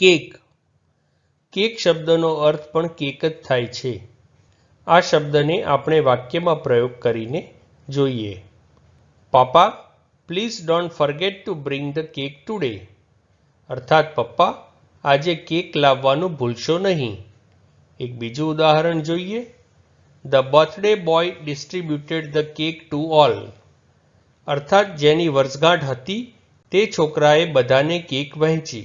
cake cake શબ્દનો અર્થ પણ cake જ થાય છે આ શબ્દને આપણે વાક્યમાં પ્રયોગ કરીને જોઈએ papa please don't forget to bring the cake today અર્થાત પપ્પા આજે કેક લાવવાનું ભૂલશો નહીં એક બીજું ઉદાહરણ જોઈએ the birthday boy distributed the cake to all અર્થાત જેની વર્ષગાંઠ હતી તે છોકરાએ બધાને કેક વહેંચી